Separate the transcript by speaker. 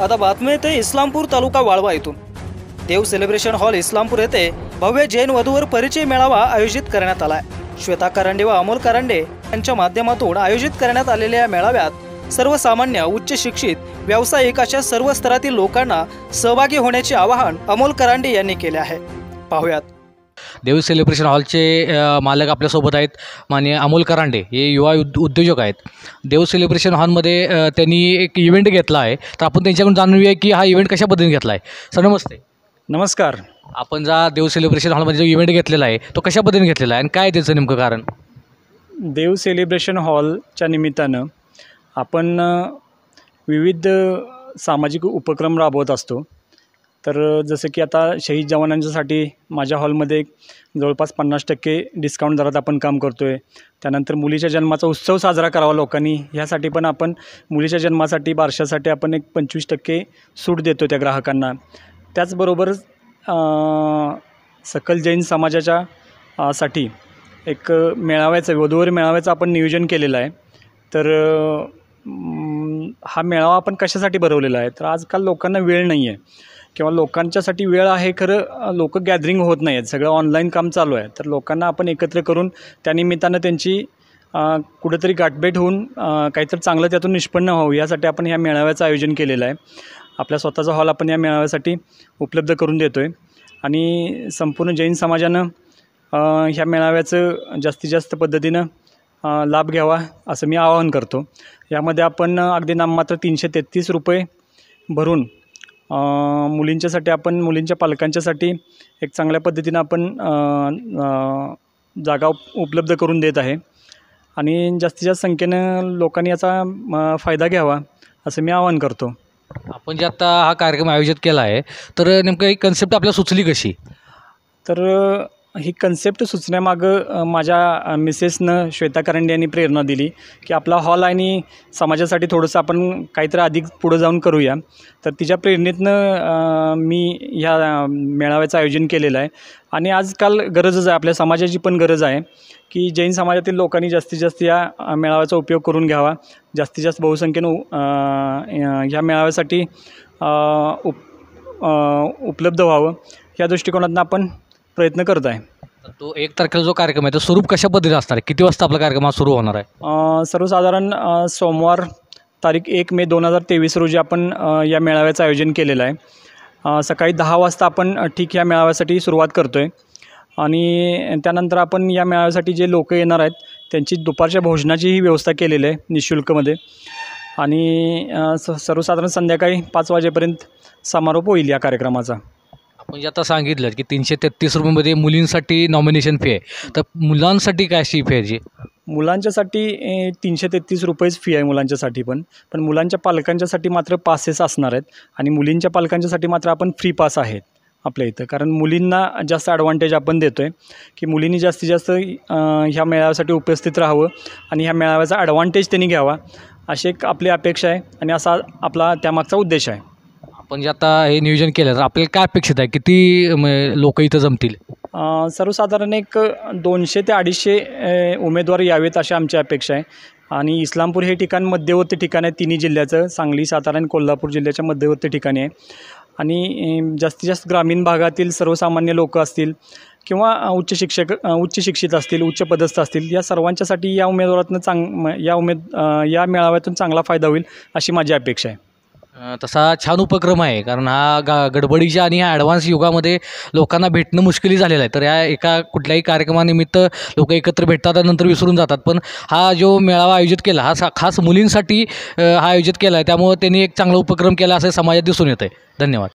Speaker 1: आता बातमी येते इस्लामपूर तालुका वाळवा इथून देव सेलिब्रेशन हॉल इस्लामपूर येथे भव्य जैन वधूवर परिचय मेळावा आयोजित करण्यात आलाय श्वेता कारंडे व अमोल कारंडे यांच्या माध्यमातून आयोजित करण्यात आलेल्या या मेळाव्यात सर्वसामान्य उच्च शिक्षित व्यावसायिक अशा सर्व स्तरातील लोकांना सहभागी होण्याचे आवाहन अमोल करांडे यांनी केले आहे पाहुयात
Speaker 2: देवी सेलिब्रेशन हॉलचे मालक आपल्यासोबत आहेत माने अमोल करांडे हे युवा उद उद्योजक आहेत देव सेलिब्रेशन हॉलमध्ये त्यांनी एक इव्हेंट घेतला आहे तर आपण त्यांच्याकडून जाणून घेऊया की हा इव्हेंट कशा पद्धतीने घेतला आहे सर नमस्ते नमस्कार आपण ज्या देव सेलिब्रेशन हॉलमध्ये जो इव्हेंट घेतलेला आहे तो कशा पद्धतीने घेतलेला आहे आणि काय त्याचं नेमकं कारण
Speaker 1: देव सेलिब्रेशन हॉलच्या निमित्तानं आपण विविध सामाजिक उपक्रम राबवत असतो तर जसं की आता शहीद जवानांच्यासाठी माझ्या हॉलमध्ये जवळपास पन्नास टक्के डिस्काउंट दरात आपण काम करतो आहे त्यानंतर मुलीच्या जन्माचा उत्सव साजरा करावा लोकांनी ह्यासाठी पण आपण मुलीच्या जन्मासाठी बारशासाठी आपण एक पंचवीस टक्के सूट देतो त्या ग्राहकांना त्याचबरोबर सकल जैन समाजाच्या साठी एक मेळाव्याचं वधूवर मेळाव्याचं आपण नियोजन केलेलं आहे तर हा मेळावा आपण कशासाठी भरवलेला आहे तर आजकाल लोकांना वेळ नाही आहे किंवा लोकांच्यासाठी वेळ आहे खरं लोक गॅदरिंग होत नाही आहेत सगळं ऑनलाईन काम चालू आहे तर लोकांना आपण एकत्र करून त्यानिमित्तानं त्यांची कुठंतरी गाठभेट होऊन काहीतरी चांगलं त्यातून निष्पन्न व्हावं यासाठी आपण ह्या मेळाव्याचं आयोजन केलेलं आहे आपल्या स्वतःचा हॉल आपण या मेळाव्यासाठी उपलब्ध करून देतो आहे आणि संपूर्ण जैन समाजानं ह्या मेळाव्याचं जास्तीत जास्त पद्धतीनं लाभ घ्यावा असं मी आवाहन करतो यामध्ये आपण अगदी नाममात्र तीनशे तेहतीस रुपये भरून मुलींच्यासाठी आपण मुलींच्या पालकांच्यासाठी एक चांगल्या पद्धतीनं आपण जागा उपलब्ध करून देत आहे आणि जास्तीत जास्त संख्येनं लोकांनी याचा फायदा घ्यावा असं मी आवाहन करतो
Speaker 2: आपण जे आत्ता हा कार्यक्रम आयोजित केला आहे तर नेमकं एक कन्सेप्ट आपल्याला सुचली कशी
Speaker 1: तर ही कन्सेप्ट सुचण्यामागं माझ्या मिसेसनं श्वेता करंडे यांनी प्रेरणा दिली की आपला हॉल आणि समाजासाठी थोडंसं आपण काहीतरी अधिक पुढं जाऊन करूया तर तिच्या प्रेरणेतनं मी ह्या मेळाव्याचं आयोजन केलेलं आहे आणि आजकाल गरजच आहे आपल्या समाजाची पण गरज आहे की जैन समाजातील लोकांनी जास्तीत जास्त या मेळाव्याचा उपयोग करून घ्यावा जास्तीत जास्त बहुसंख्येनं ह्या मेळाव्यासाठी उप उपलब्ध व्हावं या दृष्टिकोनातून आपण प्रयत्न करत आहे
Speaker 2: तो एक तारखेला जो कार्यक्रम आहे तो स्वरूप कशा पद्धतीने असणार आहे किती वाजता आपला कार्यक्रम सुरू होणार
Speaker 1: आहे सर्वसाधारण सोमवार तारीख एक मे दोन हजार तेवीस रोजी आपण या मेळाव्याचं आयोजन केलेलं आहे सकाळी दहा वाजता आपण ठीक या मेळाव्यासाठी सुरुवात करतो आहे आणि त्यानंतर आपण या मेळाव्यासाठी जे लोक येणार आहेत त्यांची दुपारच्या भोजनाचीही व्यवस्था केलेली आहे निशुल्कमध्ये आणि स सर्वसाधारण संध्याकाळी पाच वाजेपर्यंत समारोप होईल या कार्यक्रमाचा
Speaker 2: म्हणजे आता सांगितलं की तीनशे तेहत्तीस रुपयेमध्ये मुलींसाठी नॉमिनेशन फी आहे तर मुलांसाठी काय अशी फी आहे
Speaker 1: मुलांच्यासाठी तीनशे तेहतीस रुपयेच फी आहे मुलांच्यासाठी पण पण मुलांच्या पालकांच्यासाठी मात्र पासेस असणार आहेत आणि मुलींच्या पालकांच्यासाठी मात्र आपण फ्री पास आहेत आपल्या इथं कारण मुलींना जास्त ॲडव्हान्टेज आपण देतो आहे की मुलींनी जास्तीत जास्त ह्या मेळाव्यासाठी उपस्थित राहावं आणि ह्या मेळाव्याचा ॲडव्हान्टेज त्यांनी घ्यावा अशी एक आपली अपेक्षा आहे आणि असा आपला त्यामागचा उद्देश आहे
Speaker 2: पण जे आता हे नियोजन केलं तर आपल्याला काय अपेक्षित आहे किती लोक इथं जमतील
Speaker 1: सर्वसाधारण एक दोनशे ते अडीचशे उमेदवार यावेत अशी आमची अपेक्षा आहे आणि इस्लामपूर हे ठिकाण मध्यवर्ती ठिकाण आहे तिन्ही जिल्ह्याचं सांगली सातारा आणि कोल्हापूर जिल्ह्याच्या मध्यवर्ती ठिकाणी आहे आणि जास्तीत जास्त ग्रामीण भागातील सर्वसामान्य लोक असतील किंवा उच्च शिक्षक उच्च शिक्षित असतील उच्च पदस्थ असतील या सर्वांच्यासाठी या उमेदवारातून चांग या उमेद या मेळाव्यातून चांगला फायदा होईल अशी माझी अपेक्षा आहे
Speaker 2: तसा छान उपक्रम आहे कारण हा गा गडबडीच्या आणि ह्या ॲडव्हान्स युगामध्ये लोकांना भेटणं मुश्किली झालेलं आहे तर या एका कुठल्याही कार्यक्रमानिमित्त लोक एकत्र भेटतात आणि नंतर विसरून जातात पण हा जो मेळावा आयोजित केला हा सा खास मुलींसाठी हा आयोजित केला आहे त्यामुळं त्यांनी एक चांगला उपक्रम केला असं समाजात दिसून येतं आहे धन्यवाद